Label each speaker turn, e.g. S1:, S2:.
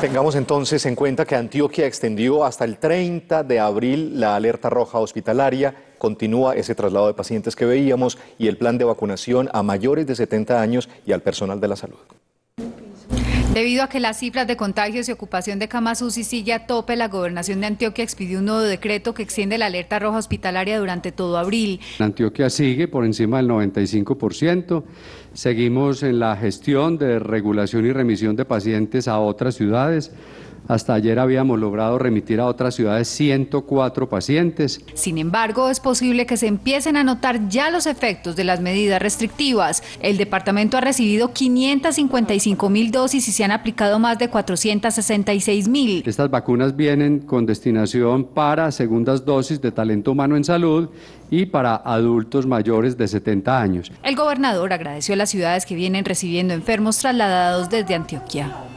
S1: Tengamos entonces en cuenta que Antioquia extendió hasta el 30 de abril la alerta roja hospitalaria, continúa ese traslado de pacientes que veíamos y el plan de vacunación a mayores de 70 años y al personal de la salud.
S2: Debido a que las cifras de contagios y ocupación de camas UCI sigue tope, la gobernación de Antioquia expidió un nuevo decreto que extiende la alerta roja hospitalaria durante todo abril.
S3: Antioquia sigue por encima del 95%. Seguimos en la gestión de regulación y remisión de pacientes a otras ciudades. Hasta ayer habíamos logrado remitir a otras ciudades 104 pacientes.
S2: Sin embargo, es posible que se empiecen a notar ya los efectos de las medidas restrictivas. El departamento ha recibido 555 mil dosis y se han aplicado más de 466 mil.
S3: Estas vacunas vienen con destinación para segundas dosis de talento humano en salud y para adultos mayores de 70 años.
S2: El gobernador agradeció a las ciudades que vienen recibiendo enfermos trasladados desde Antioquia.